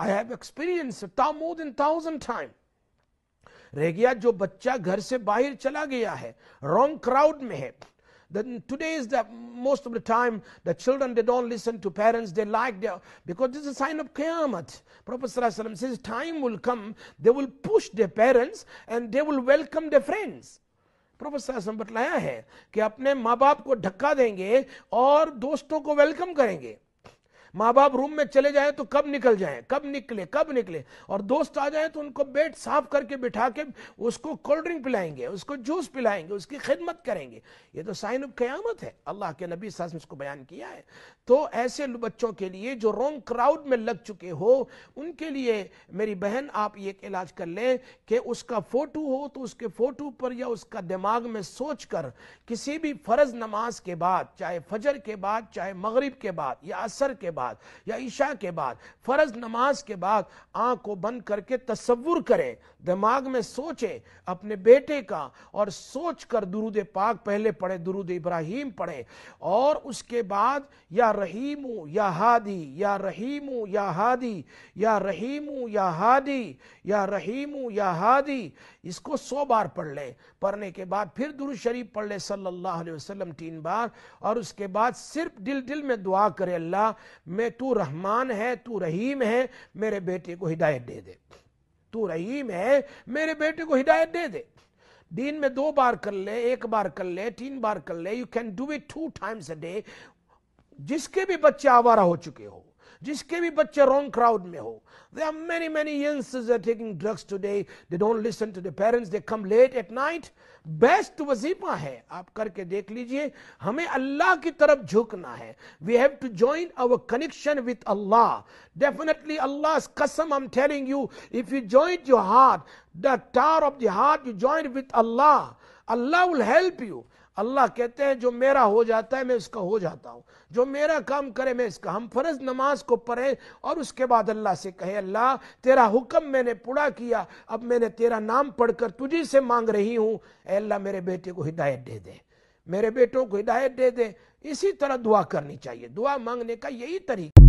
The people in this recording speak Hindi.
I have experience more than thousand time. रह गया जो बच्चा घर से बाहर चला गया है रॉन्ग क्राउड में है Then today is the most of the time the children they don't listen to parents they like their because this is a sign of qiyamah. Prophet says time will come they will push their parents and they will welcome their friends. Professor बतलाया है कि अपने माँ बाप को धक्का देंगे और दोस्तों को वेलकम करेंगे माँ बाप रूम में चले जाए तो कब निकल जाए कब निकले कब निकले और दोस्त आ जाए तो उनको बेड साफ करके बिठा के उसको कोल्ड ड्रिंक पिलाएंगे उसको जूस पिलाएंगे उसकी खिदमत करेंगे ये तो साइन ऑफ क्यामत है अल्लाह के नबी सास इसको बयान किया है तो ऐसे बच्चों के लिए जो रॉन्ग क्राउड में लग चुके हो उनके लिए मेरी बहन आप ये इलाज कर लें कि उसका फोटो हो तो उसके फोटो पर या उसका दिमाग में सोच कर किसी भी फर्ज नमाज के बाद चाहे फजर के बाद चाहे मगरब के बाद या असर के बाद बाद या ईशा के बाद फ़र्ज नमाज के बाद आंख को बंद करके तस्वुर करें दिमाग में सोचें अपने बेटे का और सोच कर दुरुद पाक पहले पढ़े दुरुद इब्राहिम पढ़े और उसके बाद या रहीमू या हादी या रहीमू या हादी या रहीमू या हादी या रहीमू या हादी इसको सौ बार पढ़ लें पढ़ने के बाद फिर दुरु शरीफ पढ़ लें सल्लल्लाहु अलैहि वसल्लम तीन बार और उसके बाद सिर्फ दिल दिल में दुआ करें अल्लाह मैं तू रहमान है तू रहीम है मेरे बेटे को हिदायत दे दे तू रहीम है मेरे बेटे को हिदायत दे दे दिन में दो बार कर ले एक बार कर ले तीन बार कर ले you can do it two times a day जिसके भी बच्चे आवारा हो चुके हो जिसके भी बच्चे रॉन्ग क्राउड में हो they are many many youngsters are taking drugs today they don't listen to the parents they come late at night best वजीफा है आप करके देख लीजिए हमें अल्लाह की तरफ झुकना है we have to join our connection with Allah definitely Allah कसम I am telling you if you joint your heart the tar of the heart you joint with Allah Allah will help you Allah कहते हैं जो मेरा हो जाता है मैं उसका हो जाता हूँ जो मेरा काम करे मैं इसका हम फर्ज नमाज को पढ़े और उसके बाद अल्लाह से कहे अल्लाह तेरा हुक्म मैंने पूरा किया अब मैंने तेरा नाम पढ़कर तुझी से मांग रही हूँ अल्लाह मेरे बेटे को हिदायत दे दे मेरे बेटों को हिदायत दे दे इसी तरह दुआ करनी चाहिए दुआ मांगने का यही तरीका